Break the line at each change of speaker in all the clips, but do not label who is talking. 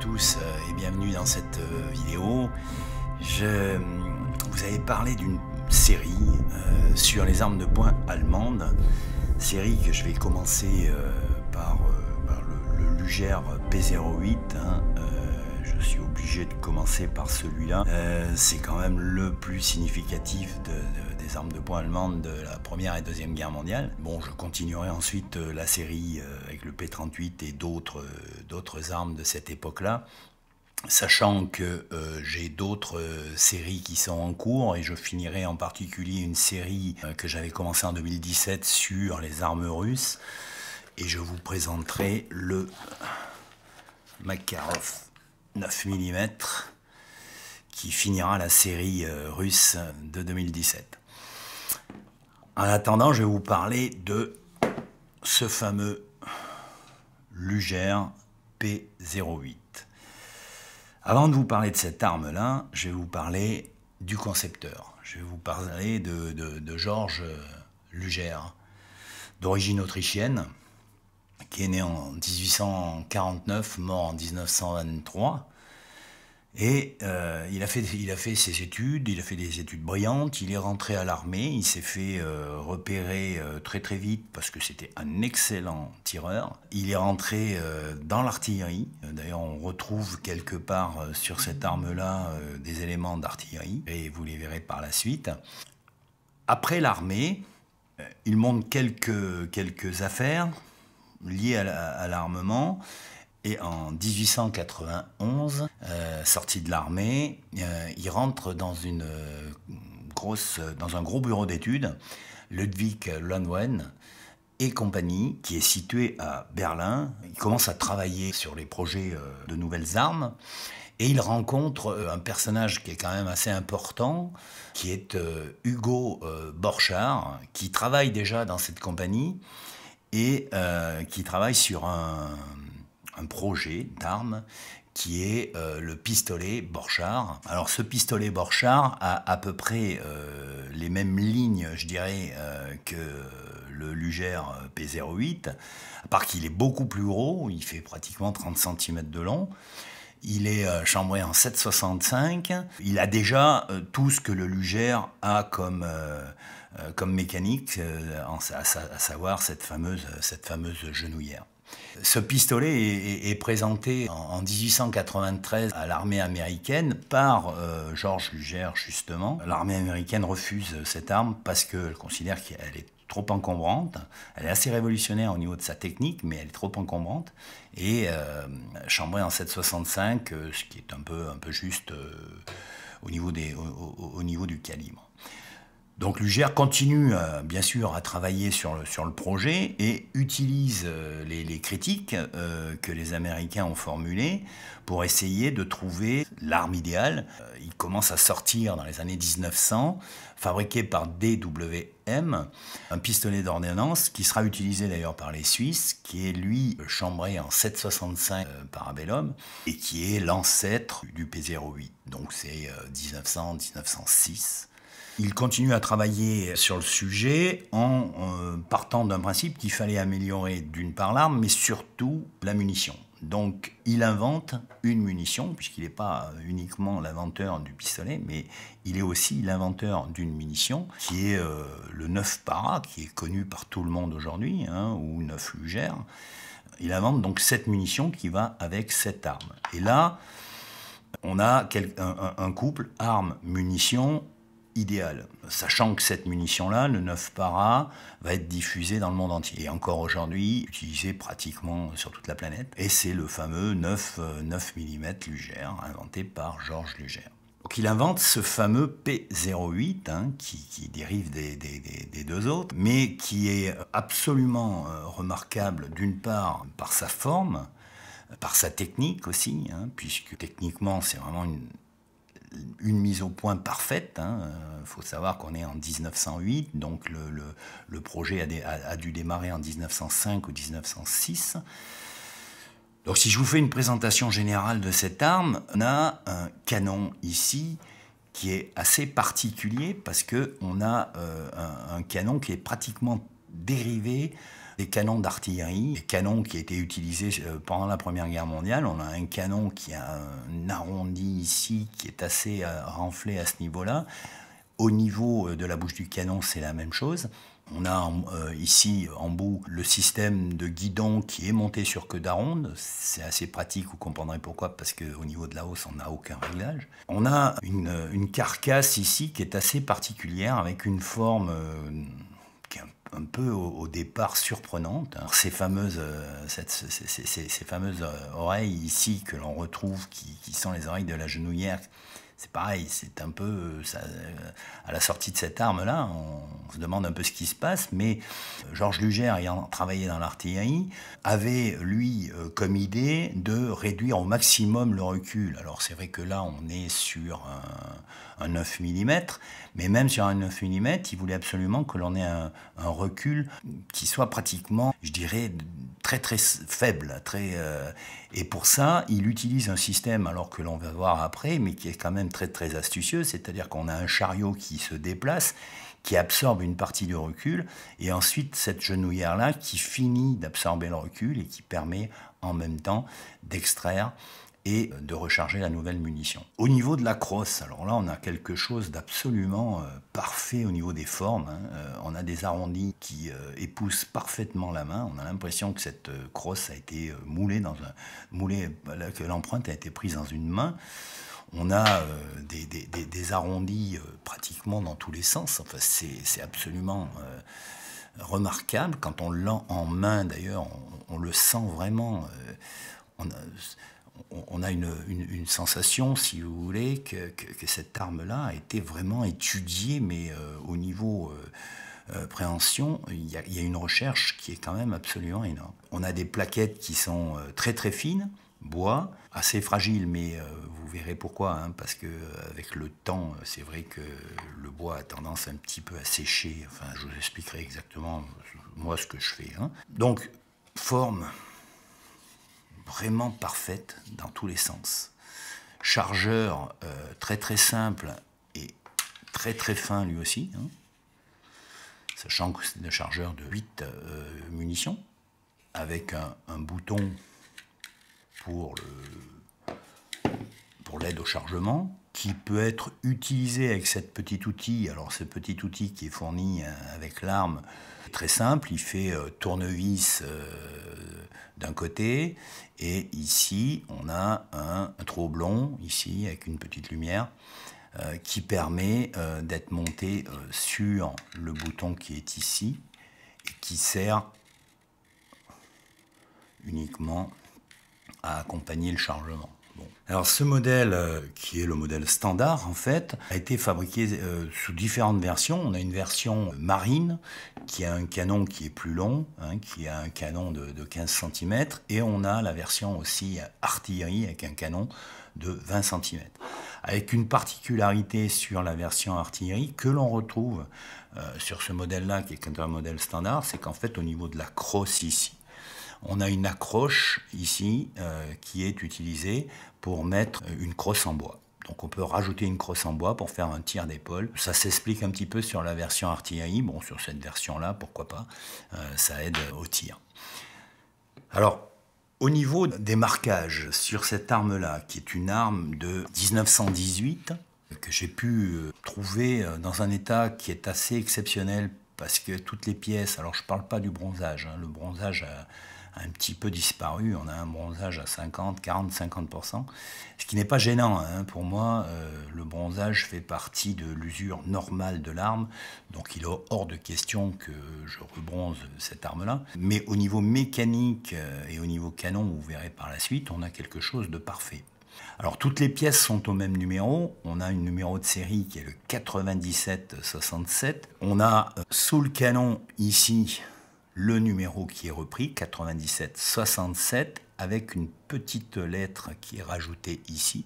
tous euh, et bienvenue dans cette euh, vidéo. Je vous avais parlé d'une série euh, sur les armes de poing allemandes, série que je vais commencer par, le, le Luger P08. Hein, je suis obligé de commencer par celui-là. C'est quand même le plus significatif de armes de poing allemandes de la Première et Deuxième Guerre mondiale. Bon, je continuerai ensuite euh, la série euh, avec le P-38 et d'autres euh, d'autres armes de cette époque-là sachant que j'ai d'autres séries qui sont en cours et je finirai en particulier une série que j'avais commencé en 2017 sur les armes russes et je vous présenterai le Makarov 9 mm qui finira la série russe de 2017. En attendant, je vais vous parler de ce fameux Luger P08. Avant de vous parler de cette arme-là, je vais vous parler du concepteur. Je vais vous parler de, Georges Luger, d'origine autrichienne, qui est né en 1849, mort en 1923. Et euh, il, a fait, ses études, il a fait des études brillantes, il est rentré à l'armée, il s'est fait euh, repérer euh, très très vite parce que c'était un excellent tireur. Il est rentré dans l'artillerie, d'ailleurs on retrouve quelque part sur cette arme-là des éléments d'artillerie, et vous les verrez par la suite. Après l'armée, il monte quelques, affaires liées à l'armement. Et en 1891, euh, sorti de l'armée, euh, il rentre dans, une euh, grosse, dans un gros bureau d'études, Ludwig Lundwen et compagnie, qui est situé à Berlin. Il commence à travailler sur les projets de nouvelles armes. Et il rencontre un personnage qui est quand même assez important, qui est Hugo Borchard, qui travaille déjà dans cette compagnie et qui travaille sur un, un projet d'arme qui est euh, le pistolet Borchard. Alors ce pistolet Borchard a à peu près euh, les mêmes lignes, je dirais, euh, que le Lugère P08, à part qu'il est beaucoup plus gros, il fait pratiquement 30 cm de long. Il est chambré en 7,65. Il a déjà tout ce que le Lugère a comme, comme mécanique, à, savoir cette fameuse, cette fameuse genouillère. Ce pistolet est, présenté en, 1893 à l'armée américaine par euh, Georges Lugère, justement. L'armée américaine refuse cette arme parce qu'elle considère qu'elle est trop encombrante. Elle est assez révolutionnaire au niveau de sa technique, mais elle est trop encombrante. Et euh, chambrée en 765, euh, ce qui est un peu, un peu juste au niveau du calibre. Donc Luger continue euh, bien sûr à travailler sur le, projet et utilise euh, les, critiques euh, que les Américains ont formulées pour essayer de trouver l'arme idéale. il commence à sortir dans les années 1900, fabriqué par DWM, un pistolet d'ordonnance qui sera utilisé d'ailleurs par les Suisses, qui est lui chambré en 765 par Abellum et qui est l'ancêtre du P08. Donc c'est 1900-1906. Il continue à travailler sur le sujet en euh, partant d'un principe qu'il fallait améliorer d'une part l'arme, mais surtout la munition. Donc il invente une munition, puisqu'il n'est pas uniquement l'inventeur du pistolet, mais il est aussi l'inventeur d'une munition, qui est euh, le 9 para, qui est connu par tout le monde aujourd'hui, hein, ou 9 lugère. Il invente donc cette munition qui va avec cette arme. Et là, on a un, couple arme-munition idéal, sachant que cette munition-là, le 9 para, va être diffusée dans le monde entier. Et encore aujourd'hui, utilisée pratiquement sur toute la planète. Et c'est le fameux 9, 9 mm Lugère, inventé par Georges Luger. Donc il invente ce fameux P08 hein, qui, dérive des, deux autres, mais qui est absolument euh, remarquable d'une part par sa forme, par sa technique aussi, hein, puisque techniquement c'est vraiment une une mise au point parfaite. Il hein. euh, faut savoir qu'on est en 1908, donc le, projet a, dû démarrer en 1905 ou 1906. Donc si je vous fais une présentation générale de cette arme, on a un canon ici qui est assez particulier parce qu'on a euh, un, canon qui est pratiquement dérivé des canons d'artillerie, des canons qui étaient utilisés euh, pendant la Première Guerre mondiale. On a un canon qui a un arrondi ici qui est assez euh, renflé à ce niveau-là. Au niveau euh, de la bouche du canon, c'est la même chose. On a ici en bout le système de guidon qui est monté sur queue d'aronde. C'est assez pratique, vous comprendrez pourquoi, parce qu'au niveau de la hausse, on n'a aucun réglage. On a une, carcasse ici qui est assez particulière avec une forme un peu au, départ surprenante. ces fameuses, euh, ces, fameuses euh, oreilles ici que l'on retrouve, qui, sont les oreilles de la genouillère, c'est pareil, c'est un peu euh, à la sortie de cette arme-là, on, se demande un peu ce qui se passe, mais Georges Lugère, ayant travaillé dans l'artillerie, avait lui comme idée de réduire au maximum le recul. Alors c'est vrai que là, on est sur un, un 9 mm, mais même sur un 9 mm, il voulait absolument que l'on ait un, recul qui soit pratiquement, je dirais, très très faible. Euh, et pour ça, il utilise un système, alors que l'on va voir après, mais qui est quand même très très astucieux, c'est-à-dire qu'on a un chariot qui se déplace, qui absorbe une partie du recul, et ensuite cette genouillère-là qui finit d'absorber le recul et qui permet en même temps d'extraire et de recharger la nouvelle munition. Au niveau de la crosse, alors là on a quelque chose d'absolument euh, parfait au niveau des formes. Hein. Euh, on a des arrondis qui euh, épousent parfaitement la main. On a l'impression que cette crosse a été moulée dans un que l'empreinte a été prise dans une main. On a des, arrondis pratiquement dans tous les sens. Enfin, c'est absolument remarquable. Quand on l'a en main, d'ailleurs, on, le sent vraiment. On on a une, sensation, si vous voulez, que, cette arme-là a été vraiment étudiée, mais euh, au niveau euh, euh, préhension, il y, a, une recherche qui est quand même absolument énorme. On a des plaquettes qui sont très très fines, bois, assez fragiles, mais vous verrez pourquoi, hein, parce que avec le temps, c'est vrai que le bois a tendance un petit peu à sécher. Enfin, je vous expliquerai exactement moi ce que je fais. Hein. Donc, forme vraiment parfaite dans tous les sens. Chargeur euh, très très simple et très très fin lui aussi, hein. sachant que c'est un chargeur de 8 euh, munitions, avec un, bouton pour l'aide au chargement, qui peut être utilisé avec cette petit outil. Alors ce petit outil qui est fourni euh, avec l'arme, très simple, il fait euh, tournevis euh, d'un côté et ici on a un, trou blond ici avec une petite lumière qui permet d'être monté sur le bouton qui est ici et qui sert uniquement à accompagner le chargement. Alors ce modèle, euh, qui est le modèle standard en fait, a été fabriqué euh, sous différentes versions. On a une version euh, marine qui a un canon qui est plus long, hein, qui a un canon de, 15 cm, et on a la version aussi artillerie avec un canon de 20 cm. Avec une particularité sur la version artillerie que l'on retrouve sur ce modèle-là, qui est quand un modèle standard, c'est qu'en fait au niveau de la crosse ici, on a une accroche ici euh, qui est utilisée pour mettre une crosse en bois. Donc on peut rajouter une crosse en bois pour faire un tir d'épaule. Ça s'explique un petit peu sur la version artillerie. Bon, sur cette version-là, pourquoi pas, euh, ça aide au tir. Alors, au niveau des marquages sur cette arme-là, qui est une arme de 1918, que j'ai pu euh, trouver dans un état qui est assez exceptionnel, parce que toutes les pièces, alors je ne parle pas du bronzage, hein, le bronzage un petit peu disparu. On a un bronzage à 50, 40, 50%. Ce qui n'est pas gênant. Hein. Pour moi, euh, le bronzage fait partie de l'usure normale de l'arme. Donc il est hors de question que je rebronze cette arme-là. Mais au niveau mécanique euh, et au niveau canon, vous verrez par la suite, on a quelque chose de parfait. Alors toutes les pièces sont au même numéro. On a une numéro de série qui est le 9767. On a euh, sous le canon ici le numéro qui est repris, 9767, avec une petite lettre qui est rajoutée ici.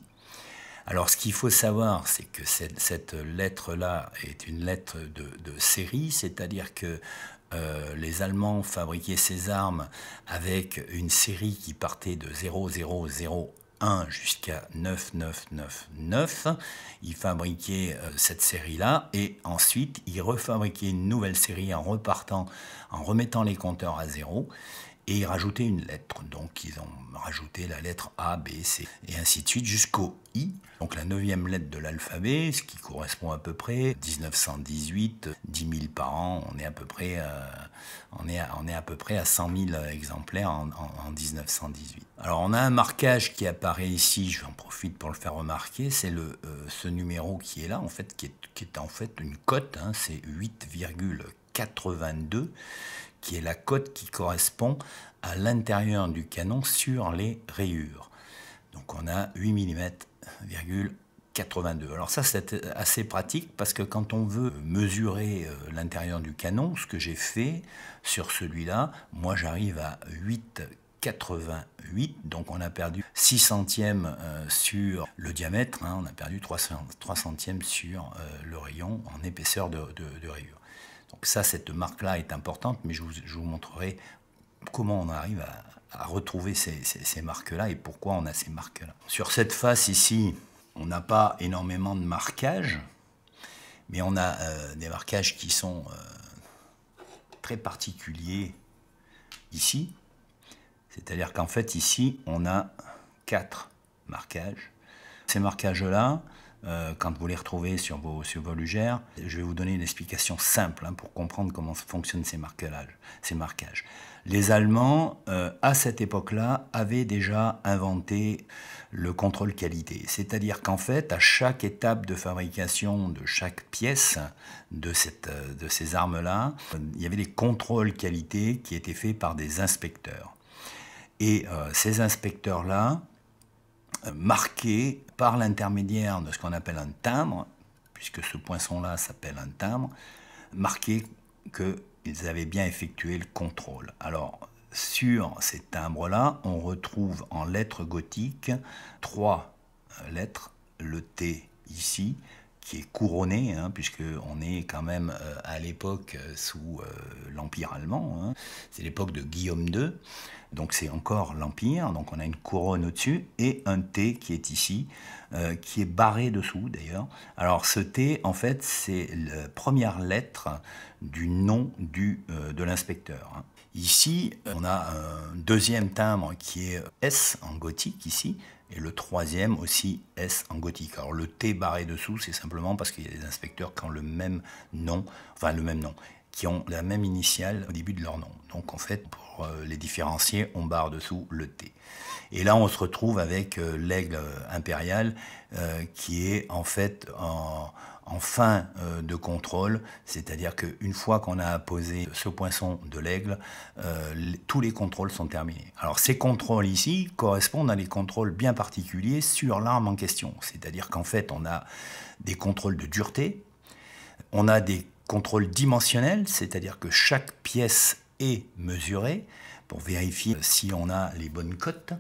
Alors ce qu'il faut savoir, c'est que cette, lettre-là est une lettre de, série, c'est-à-dire que euh, les Allemands fabriquaient ces armes avec une série qui partait de 0001 1 jusqu'à 9999. Il fabriquait euh, cette série-là et ensuite il refabriquait une nouvelle série en repartant, en remettant les compteurs à zéro et rajouter une lettre. Donc ils ont rajouté la lettre A, B, C, et ainsi de suite jusqu'au I, donc la neuvième lettre de l'alphabet, ce qui correspond à peu près 1918, 10 000 par an, on est à peu près, euh, on est à, on est à, peu près à 100 000 exemplaires en, 1918. Alors on a un marquage qui apparaît ici, je en profite pour le faire remarquer, c'est le euh, ce numéro qui est là, en fait, qui est, en fait une cote, hein. c'est 8,82 qui est la cote qui correspond à l'intérieur du canon sur les rayures. Donc on a 8 mm, Alors ça c'est assez pratique parce que quand on veut mesurer euh, l'intérieur du canon, ce que j'ai fait sur celui-là, moi j'arrive à 8,88, donc on a perdu 6 centièmes euh, sur le diamètre, hein. on a perdu 3, centièmes sur euh, le rayon en épaisseur de, de, de rayure. Donc ça, cette marque-là est importante, mais je vous, montrerai comment on arrive à, retrouver ces, marques-là et pourquoi on a ces marques-là. Sur cette face ici, on n'a pas énormément de marquages, mais on a euh, des marquages qui sont euh, très particuliers ici. C'est-à-dire qu'en fait, ici, on a quatre marquages. Ces marquages-là, euh, quand vous les retrouvez sur vos, sur vos lugères. Je vais vous donner une explication simple hein, pour comprendre comment fonctionnent ces marquages. Ces marquages. Les Allemands, euh, à cette époque-là, avaient déjà inventé le contrôle qualité. C'est-à-dire qu'en fait, à chaque étape de fabrication de chaque pièce de, cette, euh, de ces armes-là, il y avait des contrôles qualité qui étaient faits par des inspecteurs. Et ces inspecteurs-là, marqué par l'intermédiaire de ce qu'on appelle un timbre, puisque ce poinçon-là s'appelle un timbre, marqué qu'ils avaient bien effectué le contrôle. Alors, sur ces timbres-là, on retrouve en lettres gothiques trois lettres, le T ici, qui est couronné, hein, puisqu'on est quand même euh, à l'époque euh, sous euh, l'Empire allemand, hein. c'est l'époque de Guillaume II, donc c'est encore l'Empire, donc on a une couronne au-dessus et un T qui est ici, qui est barré dessous d'ailleurs. Alors ce T, en fait, c'est la première lettre du nom de l'inspecteur. Hein. Ici, on a un deuxième timbre qui est S en gothique ici, et le troisième aussi, S en gothique. Alors le T barré dessous, c'est simplement parce qu'il y a des inspecteurs qui ont le même nom, enfin le même nom, qui ont la même initiale au début de leur nom. Donc en fait, pour euh, les différencier, on barre dessous le T. Et là, on se retrouve avec euh, l'aigle euh, impérial, qui est en fait en en fin euh, de contrôle, c'est-à-dire qu'une fois qu'on a posé ce poinçon de l'aigle, euh, tous les contrôles sont terminés. Alors ces contrôles ici correspondent à des contrôles bien particuliers sur l'arme en question, c'est-à-dire qu'en fait on a des contrôles de dureté, on a des contrôles dimensionnels, c'est-à-dire que chaque pièce est mesurée pour vérifier si on a les bonnes cotes.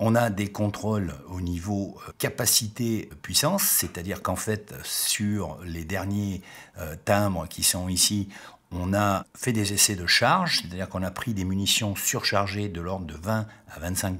On a des contrôles au niveau euh, capacité-puissance, c'est-à-dire qu'en fait, sur les derniers euh, timbres qui sont ici, on a fait des essais de charge, c'est-à-dire qu'on a pris des munitions surchargées de l'ordre de 20 à 25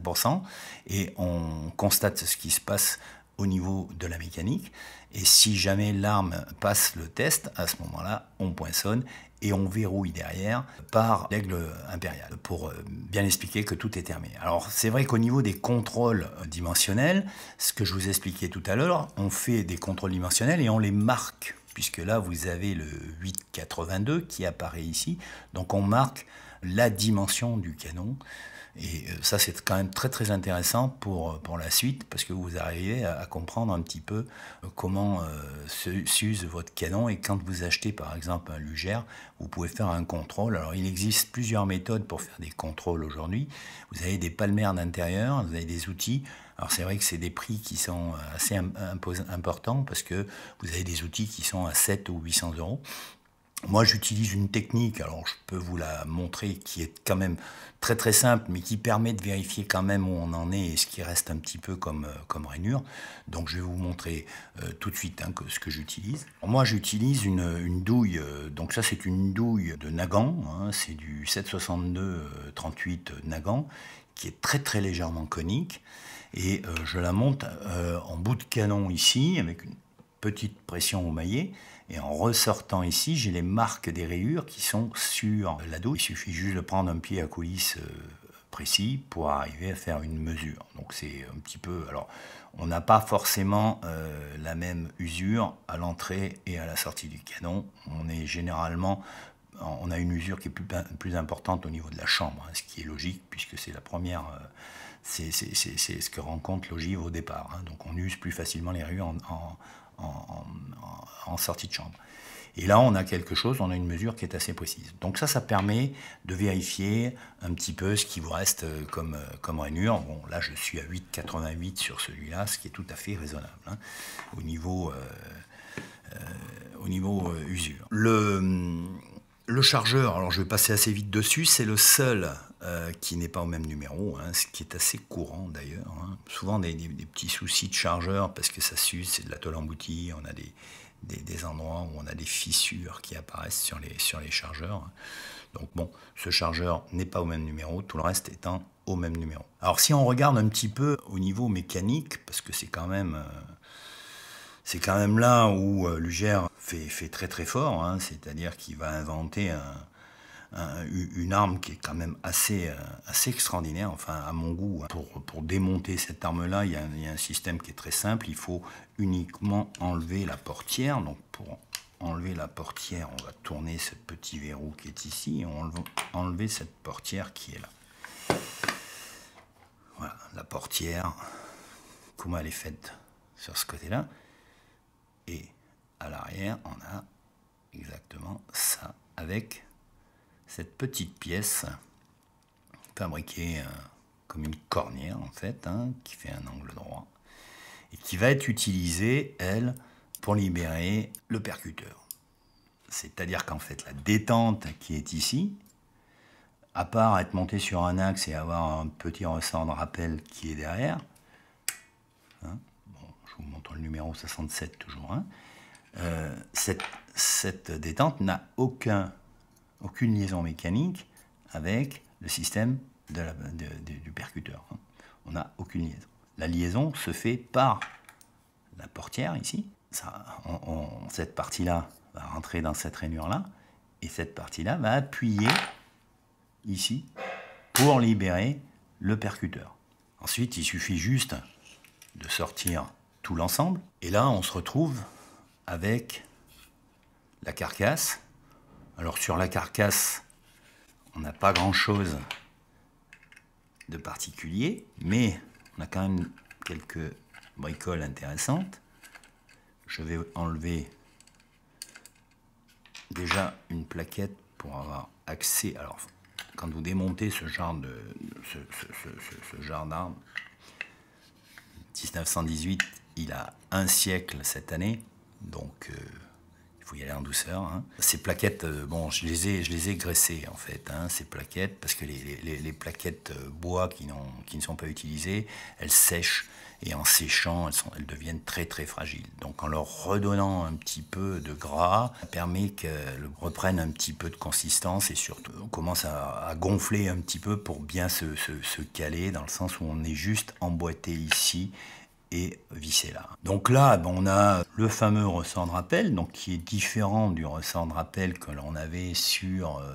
et on constate ce qui se passe au niveau de la mécanique. Et si jamais l'arme passe le test, à ce moment-là, on poinçonne et on verrouille derrière par l'aigle impériale pour euh, bien expliquer que tout est terminé. Alors c'est vrai qu'au niveau des contrôles euh, dimensionnels, ce que je vous expliquais tout à l'heure, on fait des contrôles dimensionnels et on les marque puisque là vous avez le 882 qui apparaît ici, donc on marque la dimension du canon et euh, ça, c'est quand même très très intéressant pour, euh, pour la suite, parce que vous arrivez à, comprendre un petit peu euh, comment s'use votre canon. Et quand vous achetez par exemple un lugère, vous pouvez faire un contrôle. Alors, il existe plusieurs méthodes pour faire des contrôles aujourd'hui. Vous avez des palmaires d'intérieur, vous avez des outils. Alors c'est vrai que c'est des prix qui sont assez importants parce que vous avez des outils qui sont à 7 ou 800 euros. Moi, j'utilise une technique, alors je peux vous la montrer, qui est quand même très très simple, mais qui permet de vérifier quand même où on en est et ce qui reste un petit peu comme, euh, rainure. Donc, je vais vous montrer euh, tout de suite hein, ce que j'utilise. Moi, j'utilise une, douille, euh, donc ça c'est une douille de Nagant, hein, c'est du 762-38 Nagant, qui est très très légèrement conique, et je la monte en bout de canon ici, avec une petite pression au maillet, et en ressortant ici, j'ai les marques des rayures qui sont sur la Il suffit juste de prendre un pied à coulisse euh, précis pour arriver à faire une mesure. Donc c'est un petit peu... Alors, on n'a pas forcément euh, la même usure à l'entrée et à la sortie du canon. On est généralement... On a une usure qui est plus, importante au niveau de la chambre, hein, ce qui est logique puisque c'est la première... Euh, c'est ce que rencontre l'ogive au départ. Hein. Donc on use plus facilement les rayures en en, sortie de chambre. Et là, on a quelque chose, on a une mesure qui est assez précise. Donc ça, ça permet de vérifier un petit peu ce qui vous reste euh, comme, euh, comme rainure. Bon, là, je suis à 8,88 sur celui-là, ce qui est tout à fait raisonnable hein, au niveau, euh, au niveau usure. Le, hum, le chargeur, alors je vais passer assez vite dessus, c'est le seul euh, qui n'est pas au même numéro, hein, ce qui est assez courant d'ailleurs. Hein. Souvent des, petits soucis de chargeur parce que ça s'use, c'est de la tôle emboutie, on a des, des, endroits où on a des fissures qui apparaissent sur les, sur les chargeurs. Donc bon, ce chargeur n'est pas au même numéro, tout le reste étant au même numéro. Alors si on regarde un petit peu au niveau mécanique, parce que c'est quand même... Euh, c'est quand même là où euh, Luger fait, fait, très très fort, hein, c'est-à-dire qu'il va inventer un, une arme qui est quand même assez, euh, assez extraordinaire, enfin à mon goût. Hein. Pour, démonter cette arme-là, il, y, a un système qui est très simple, il faut uniquement enlever la portière. Donc pour enlever la portière, on va tourner ce petit verrou qui est ici, et on va enlever cette portière qui est là. Voilà, la portière, comment elle est faite sur ce côté-là. Et à l'arrière, on a exactement ça avec cette petite pièce fabriquée euh, comme une cornière en fait, hein, qui fait un angle droit, et qui va être utilisée, elle, pour libérer le percuteur. C'est-à-dire qu'en fait, la détente qui est ici, à part être montée sur un axe et avoir un petit ressort de rappel qui est derrière, hein, bon, je vous montre le numéro 67 toujours, hein, euh, cette détente n'a aucun aucune liaison mécanique avec le système du percuteur. Hein. On n'a aucune liaison. La liaison se fait par la portière ici. cette partie-là va rentrer dans cette rainure-là et cette partie-là va appuyer ici pour libérer le percuteur. Ensuite, il suffit juste de sortir tout l'ensemble et là, on se retrouve avec la carcasse alors sur la carcasse, on n'a pas grand-chose de particulier, mais on a quand même quelques bricoles intéressantes. Je vais enlever déjà une plaquette pour avoir accès. Alors, quand vous démontez ce genre de ce, 1918, il a un siècle cette année, donc. Euh, faut y aller en douceur. Hein. Ces plaquettes, euh, bon, je les ai, je les ai graissées en fait, hein, ces plaquettes, parce que les, plaquettes euh, bois qui, qui ne sont pas utilisées, elles sèchent et en séchant, elles, sont, elles, deviennent très très fragiles. Donc en leur redonnant un petit peu de gras, ça permet qu'elles reprennent un petit peu de consistance et surtout on commence à, gonfler un petit peu pour bien se, se, se caler dans le sens où on est juste emboîté ici et là Donc là, ben, on a le fameux ressort de rappel, donc qui est différent du ressort de rappel que l'on avait sur euh,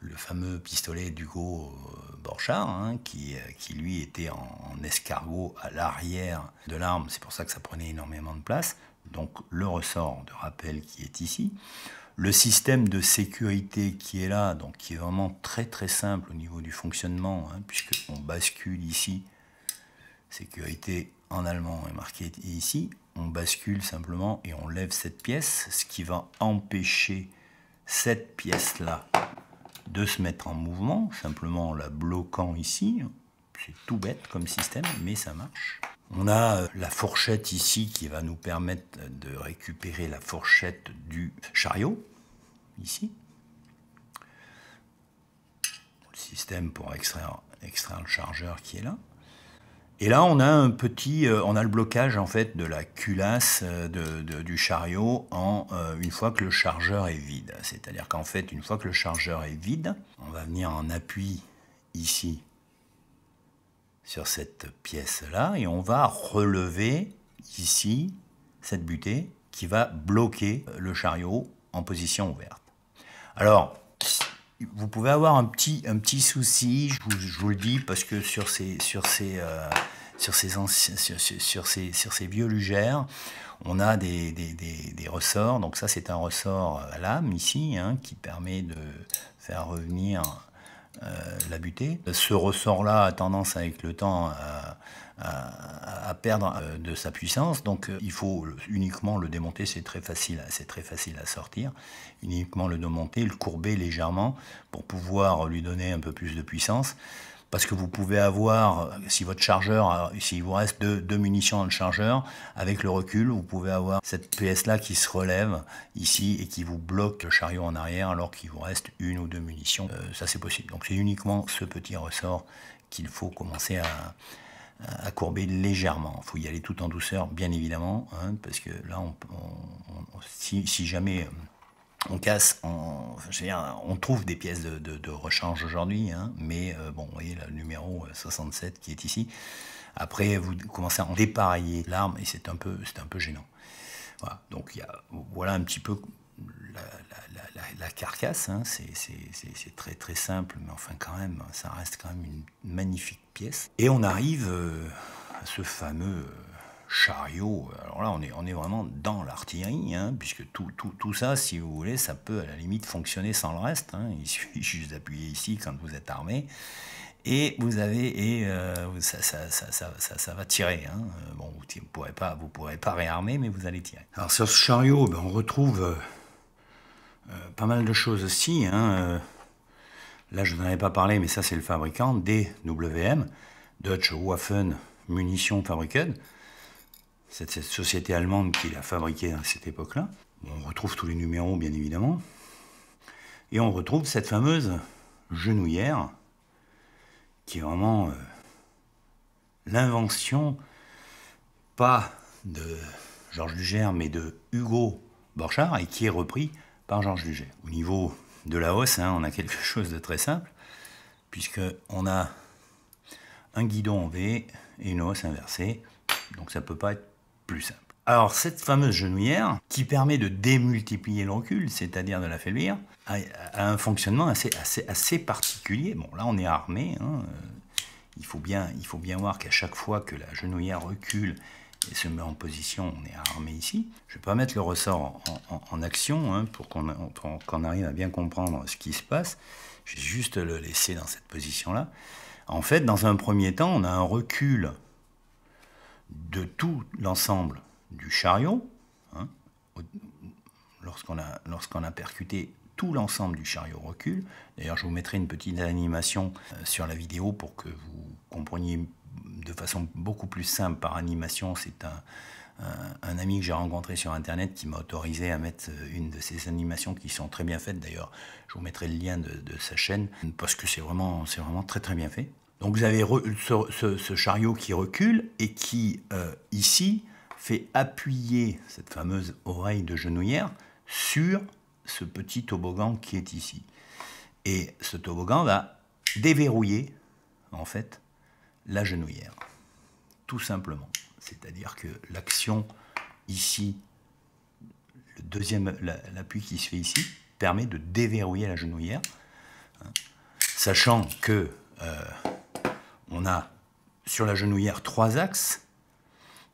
le fameux pistolet d'Hugo euh, Borchard, hein, qui, euh, qui, lui était en, escargot à l'arrière de l'arme, c'est pour ça que ça prenait énormément de place. Donc le ressort de rappel qui est ici. Le système de sécurité qui est là, donc qui est vraiment très très simple au niveau du fonctionnement, hein, puisque on bascule ici sécurité en allemand est marqué ici, on bascule simplement et on lève cette pièce, ce qui va empêcher cette pièce-là de se mettre en mouvement, simplement en la bloquant ici. C'est tout bête comme système, mais ça marche. On a euh, la fourchette ici qui va nous permettre de récupérer la fourchette du chariot, ici. Le système pour extraire, extraire le chargeur qui est là. Et là, on a un petit, euh, on a le blocage en fait de la culasse euh, du chariot en euh, une fois que le chargeur est vide. C'est-à-dire qu'en fait, une fois que le chargeur est vide, on va venir en appui ici sur cette pièce là et on va relever ici cette butée qui va bloquer le chariot en position ouverte. Alors, vous pouvez avoir un petit, un petit souci, je vous, le dis, parce que sur ces, sur ces, euh, sur ces, sur, ces, vieux lugères, on a des, ressorts. Donc ça, c'est un ressort à lame ici, hein, qui permet de faire revenir euh, la butée. Ce ressort-là a tendance avec le temps à, perdre euh, de sa puissance, donc euh, il faut uniquement le démonter, c'est très facile, c'est très facile à sortir, uniquement le démonter, le courber légèrement pour pouvoir lui donner un peu plus de puissance parce que vous pouvez avoir, euh, si votre chargeur, s'il vous reste deux, munitions dans le chargeur, avec le recul, vous pouvez avoir cette pièce là qui se relève ici et qui vous bloque le chariot en arrière alors qu'il vous reste une ou deux munitions. Euh, ça, c'est possible. Donc, c'est uniquement ce petit ressort qu'il faut commencer à, courber légèrement. Il faut y aller tout en douceur, bien évidemment, hein, parce que là, on, si, jamais... Euh, on casse, on trouve des pièces de, rechange aujourd'hui, hein, mais euh, bon, vous voyez le numéro 67 euh, qui est ici. Après, vous commencez à en dépareiller l'arme et c'est un peu, un peu gênant. Voilà, donc voilà un petit peu la, carcasse. Hein. c'est très très simple, mais enfin quand même, ça reste quand même une magnifique pièce. Et on arrive euh, à ce fameux chariot. Euh, alors là, on est, on est vraiment dans l'artillerie, hein, puisque tout, ça, si vous voulez, ça peut à la limite fonctionner sans le reste. Hein. Il suffit juste d'appuyer ici quand vous êtes armé. Et vous avez, et euh, ça, va tirer. Hein. Euh, bon, vous ne pourrez, pas, vous pourrez pas réarmer, mais vous allez tirer. Alors sur ce chariot, ben, on retrouve pas mal de choses aussi. là, je n'en avais pas parlé, mais ça, c'est le fabricant DWM, Deutsche Waffen Munition Fabricated cette, cette société allemande qui l'a fabriqué à cette époque-là. On retrouve tous les numéros, bien évidemment. Et on retrouve cette fameuse genouillère, qui est vraiment euh, l'invention, pas de Georges Lugère, mais de Hugo Borchard, et qui est repris par Georges Luger. Au niveau de la hausse, hein, on a quelque chose de très simple, puisque on a un guidon en V et une hausse inversée, donc ça peut pas être simple. Alors cette fameuse genouillère qui permet de démultiplier le recul, c'est-à-dire de l'affaiblir, a, a un fonctionnement assez, assez, assez particulier. Bon là on est armé, hein, euh, il, faut bien, il faut bien voir qu'à chaque fois que la genouillère recule et se met en position, on est armé ici. Je ne vais pas mettre le ressort en, action hein, pour qu'on arrive à bien comprendre ce qui se passe. Je vais juste le laisser dans cette position-là. En fait, dans un premier temps, on a un recul de tout l'ensemble du chariot, hein, lorsqu'on a, lorsqu'on a percuté tout l'ensemble du chariot recul. D'ailleurs, je vous mettrai une petite animation euh, sur la vidéo pour que vous compreniez de façon beaucoup plus simple par animation. C'est un, un, ami que j'ai rencontré sur Internet qui m'a autorisé à mettre euh, une de ces animations qui sont très bien faites. D'ailleurs, je vous mettrai le lien de, de sa chaîne parce que c'est vraiment, c'est vraiment très très bien fait. Donc vous avez ce, chariot qui recule et qui, euh, ici, fait appuyer cette fameuse oreille de genouillère sur ce petit toboggan qui est ici. Et ce toboggan va déverrouiller, en fait, la genouillère. Tout simplement. C'est-à-dire que l'action ici, le deuxième, l'appui qui se fait ici, permet de déverrouiller la genouillère. Hein. Sachant que euh, on a sur la genouillère trois axes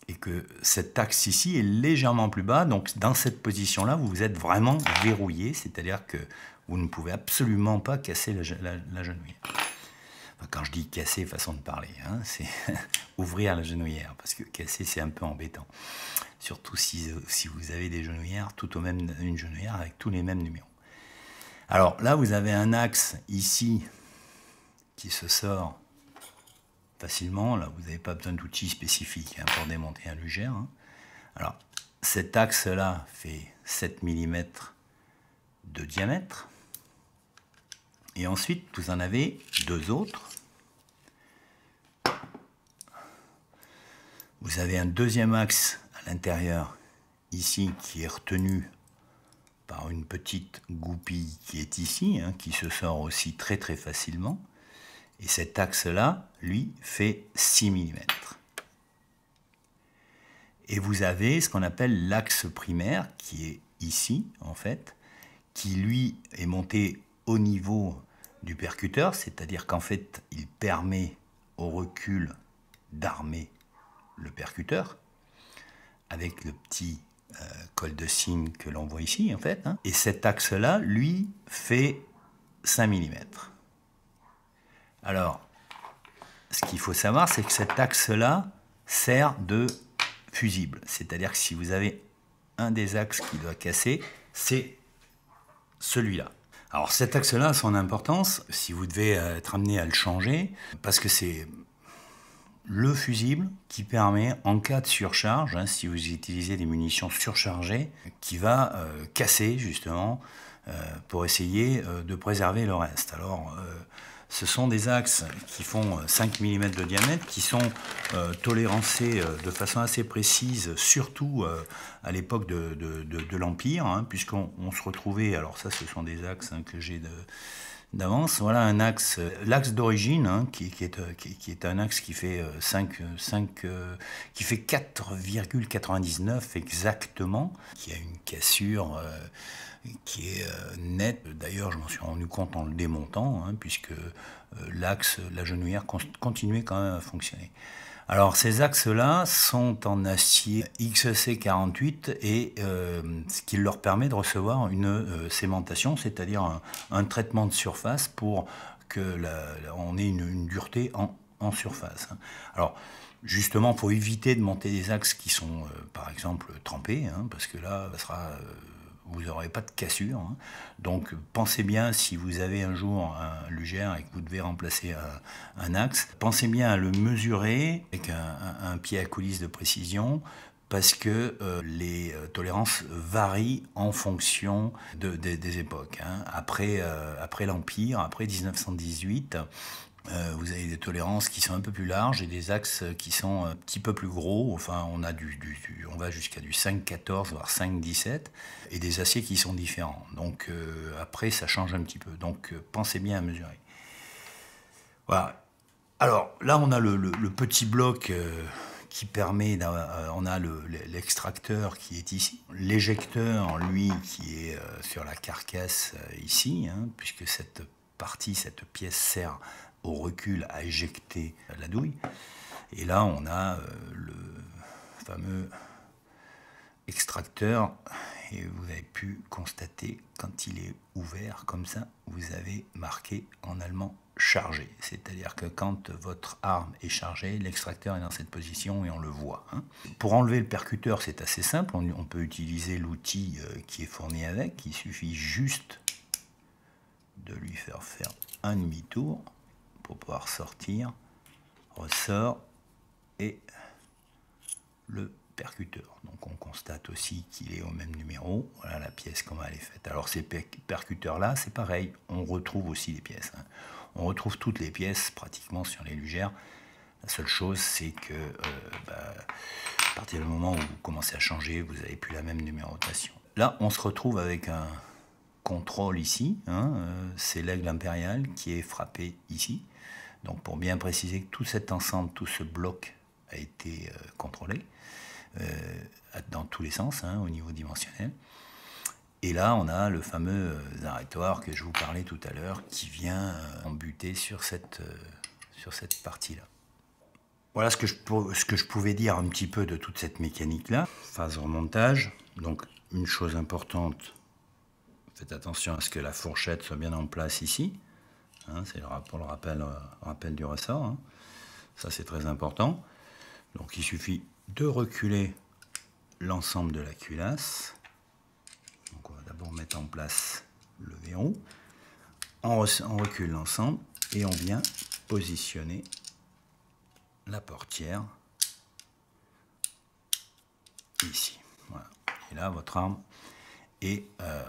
et que cet axe ici est légèrement plus bas. Donc dans cette position-là, vous êtes vraiment verrouillé, c'est-à-dire que vous ne pouvez absolument pas casser la, genouillère. quand je dis casser, façon de parler, hein, c'est ouvrir la genouillère, parce que casser, c'est un peu embêtant. Surtout si, si, vous avez des genouillères, tout au même, une genouillère avec tous les mêmes numéros. Alors là, vous avez un axe ici qui se sort facilement. Là, vous n'avez pas besoin d'outils spécifiques hein, pour démonter un lugère. Hein. Alors, cet axe-là fait 7 mm de diamètre. Et ensuite, vous en avez deux autres. Vous avez un deuxième axe à l'intérieur, ici, qui est retenu par une petite goupille qui est ici, hein, qui se sort aussi très très facilement. Et cet axe-là, lui, fait 6 mm. Et vous avez ce qu'on appelle l'axe primaire, qui est ici, en fait, qui lui est monté au niveau du percuteur, c'est-à-dire qu'en fait, il permet au recul d'armer le percuteur avec le petit euh, col de signe que l'on voit ici, en fait. Hein. Et cet axe-là, lui, fait 5 mm. Alors, ce qu'il faut savoir, c'est que cet axe-là sert de fusible. C'est-à-dire que si vous avez un des axes qui doit casser, c'est celui-là. Alors cet axe-là a son importance si vous devez euh, être amené à le changer, parce que c'est le fusible qui permet, en cas de surcharge, hein, si vous utilisez des munitions surchargées, qui va euh, casser justement euh, pour essayer de préserver le reste. Alors ce sont des axes qui font 5 euh, mm de diamètre, qui sont euh, tolérancés euh, de façon assez précise, surtout à l'époque de, l'Empire, hein, puisqu'on se retrouvait, alors ça ce sont des axes hein, que j'ai d'avance, voilà un axe, l'axe d'origine, hein, qui, est, un axe qui fait 5, 5 qui fait 4,99 exactement, qui a une cassure qui est euh, net. D'ailleurs, je m'en suis rendu compte en le démontant, hein, puisque euh, l'axe, la genouillère continuait quand même à fonctionner. Alors ces axes-là sont en acier XC48 et euh, ce qui leur permet de recevoir une euh, c'est-à-dire un, traitement de surface pour que on ait une, dureté en, surface. Hein. Alors justement, il faut éviter de monter des axes qui sont par exemple trempés, hein, parce que là, ça sera vous n'aurez pas de cassure. Hein. Donc pensez bien si vous avez un jour un lugère et que vous devez remplacer euh, un, axe, pensez bien à le mesurer avec un, pied à coulisse de précision parce que euh, les euh, tolérances varient en fonction des époques. Hein. Après, après l'Empire, après 1918, euh, vous avez des tolérances qui sont un peu plus larges et des axes qui sont un petit peu plus gros. Enfin, on, a du, on va jusqu'à du 5,14, voire 5,17, et des aciers qui sont différents. Donc euh, après, ça change un petit peu. Donc euh, pensez bien à mesurer. Voilà. Alors là, on a le, petit bloc. qui permet, on a l'extracteur qui est ici, l'éjecteur, lui, qui est sur la carcasse ici, hein, puisque cette partie, cette pièce sert au recul à éjecter la douille. Et là, on a euh, le fameux extracteur et vous avez pu constater quand il est ouvert comme ça, vous avez marqué en allemand chargé. C'est-à-dire que quand votre arme est chargée, l'extracteur est dans cette position et on le voit. Hein. Pour enlever le percuteur, c'est assez simple. On, on peut utiliser l'outil euh, qui est fourni avec. Il suffit juste de lui faire faire un demi-tour pour pouvoir sortir, ressort et le percuteur. Donc on constate aussi qu'il est au même numéro. Voilà la pièce comment elle est faite. Alors ces percuteurs là, c'est pareil, on retrouve aussi les pièces. Hein. On retrouve toutes les pièces pratiquement sur les lugères. La seule chose, c'est que euh, bah, à partir du moment où vous commencez à changer, vous n'avez plus la même numérotation. Là, on se retrouve avec un contrôle ici. Hein, euh, c'est l'aigle impérial qui est frappé ici. Donc pour bien préciser que tout cet ensemble, tout ce bloc a été euh, contrôlé euh, dans tous les sens, hein, au niveau dimensionnel. Et là, on a le fameux arrêtoir euh, que je vous parlais tout à l'heure qui vient embuter sur cette, partie-là. Voilà ce que, je, ce que, je, pouvais dire un petit peu de toute cette mécanique-là. Phase remontage. Donc, une chose importante, faites attention à ce que la fourchette soit bien en place ici. Hein, c'est pour le euh, rappel, du ressort. Hein. Ça, c'est très important. Donc, il suffit de reculer l'ensemble de la culasse. Donc, on va d'abord mettre en place le verrou. On, recule l'ensemble et on vient positionner la portière ici. Voilà. Et là, votre arme est euh,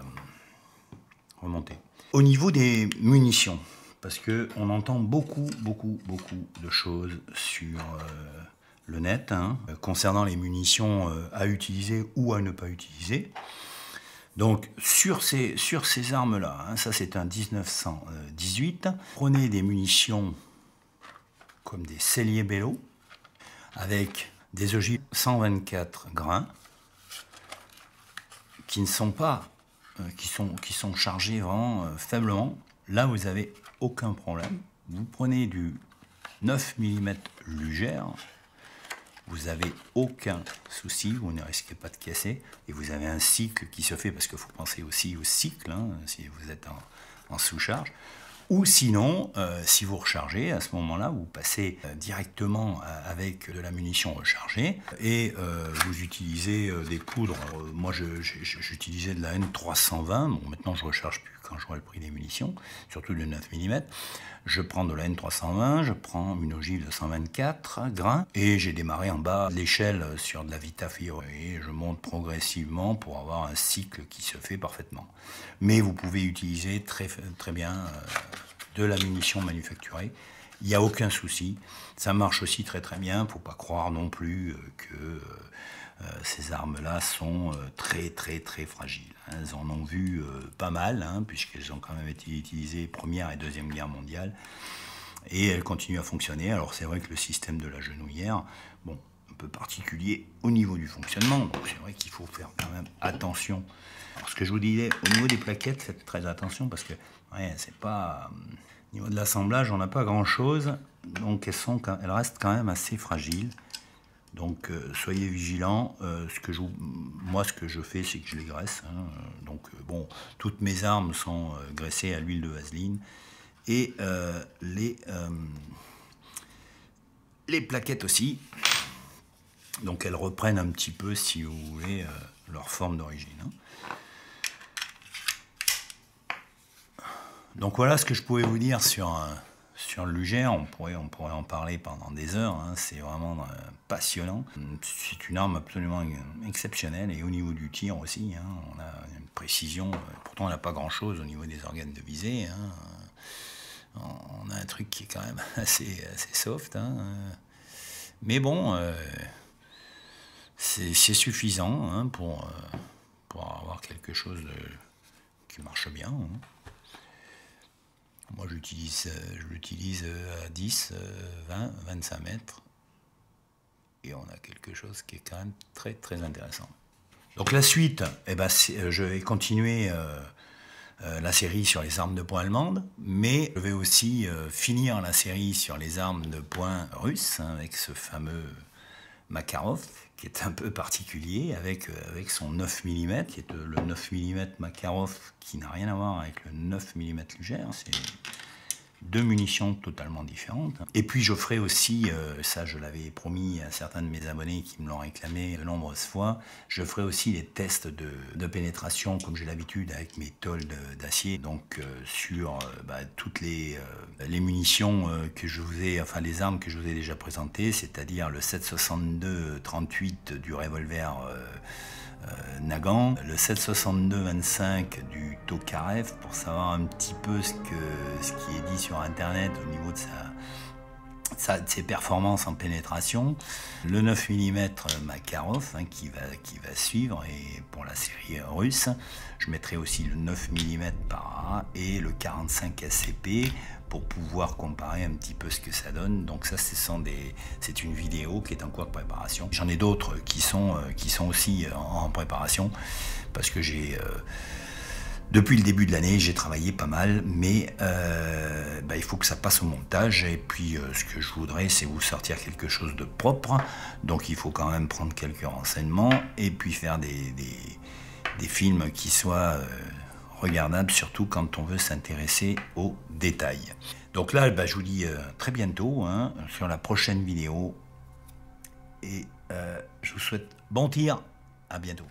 remontée. Au niveau des munitions, parce que on entend beaucoup, beaucoup, beaucoup de choses sur euh, le net hein, concernant les munitions euh, à utiliser ou à ne pas utiliser. Donc sur ces, sur ces armes-là, hein, ça c'est un 1918, prenez des munitions comme des celliers bello avec des ogives 124 grains qui ne sont pas, euh, qui, sont, qui sont chargés vraiment faiblement. Là vous avez aucun problème. Vous prenez du 9 mm lugère, vous n'avez aucun souci, vous ne risquez pas de casser, et vous avez un cycle qui se fait, parce que vous pensez aussi au cycle, hein, si vous êtes en sous-charge. Ou sinon, euh, si vous rechargez, à ce moment-là, vous passez euh, directement euh, avec de la munition rechargée et vous utilisez des poudres. Moi, j'utilisais de la N320. Bon, maintenant, je recharge plus quand je vois le prix des munitions, surtout de 9 mm. Je prends de la N320, je prends une ogive de 124 grains et j'ai démarré en bas l'échelle sur de la Vita fiori et je monte progressivement pour avoir un cycle qui se fait parfaitement. Mais vous pouvez utiliser très, très bien de la munition manufacturée. Il n'y a aucun souci. Ça marche aussi très très bien. Il faut pas croire non plus euh, que euh, ces armes-là sont euh, très très très fragiles. Hein. Elles en ont vu pas mal, hein, puisqu'elles ont quand même été utilisées Première et Deuxième Guerre mondiale. Et elles continuent à fonctionner. Alors c'est vrai que le système de la genouillère, bon, un peu particulier au niveau du fonctionnement. c'est vrai qu'il faut faire quand même attention. ce que je vous disais, au niveau des plaquettes, faites très attention parce que c'est pas. Euh, au niveau de l'assemblage, on n'a pas grand chose. Donc elles, sont, elles restent quand même assez fragiles. Donc euh, soyez vigilants. Euh, moi, ce que je fais, c'est que je les graisse. Hein. Donc bon, toutes mes armes sont graissées à l'huile de vaseline. Et les, les plaquettes aussi. Donc elles reprennent un petit peu, si vous voulez, leur forme d'origine. Hein. Donc voilà ce que je pouvais vous dire sur, euh, le Luger, On pourrait, en parler pendant des heures. Hein. C'est vraiment euh, passionnant. C'est une arme absolument exceptionnelle. Et au niveau du tir aussi, hein. on a une précision. Euh, pourtant, on n'a pas grand-chose au niveau des organes de visée. Hein. On a un truc qui est quand même assez, soft. Mais bon, c'est suffisant pour, avoir quelque chose qui marche bien. Moi, j'utilise, je l'utilise euh, euh, à 10, 20, 25 mètres. Et on a quelque chose qui est quand même très, très intéressant. Donc la suite, eh ben, euh, je vais continuer la série sur les armes de poing allemandes, mais je vais aussi finir la série sur les armes de poing russes, hein, avec ce fameux Makarov, qui est un peu particulier, avec, euh, avec son 9 mm, qui est euh, le 9 mm Makarov, qui n'a rien à voir avec le 9 mm Lugère. C'est deux munitions totalement différentes. Et puis je ferai aussi, euh, ça je l'avais promis à certains de mes abonnés qui me l'ont réclamé de nombreuses fois, je ferai aussi les tests de, pénétration comme j'ai l'habitude avec mes tôles d'acier, donc euh, sur euh, bah, toutes les, les munitions que je vous ai, enfin les armes que je vous ai déjà présentées, c'est-à-dire le 7,62-38 du revolver euh, Nagant, le 762-25 du Tokarev, pour savoir un petit peu ce, que, ce qui est dit sur Internet au niveau de sa, ça, ses performances en pénétration. Le 9 mm Makarov hein, qui, va, qui va suivre et pour la série russe, je mettrai aussi le 9 mm para et le 45 SCP pour pouvoir comparer un petit peu ce que ça donne. Donc ça, c'est une vidéo qui est en cours de préparation. J'en ai d'autres qui sont, euh, qui sont aussi en préparation parce que j'ai... Euh, depuis le début de l'année, j'ai travaillé pas mal, mais euh, bah, il faut que ça passe au montage. Et puis, euh, ce que je voudrais, c'est vous sortir quelque chose de propre. Donc, il faut quand même prendre quelques renseignements et puis faire des, films qui soient euh, regardables, surtout quand on veut s'intéresser aux détails. Donc là, bah, je vous dis très bientôt hein, sur la prochaine vidéo. Et je vous souhaite bon tir. À bientôt.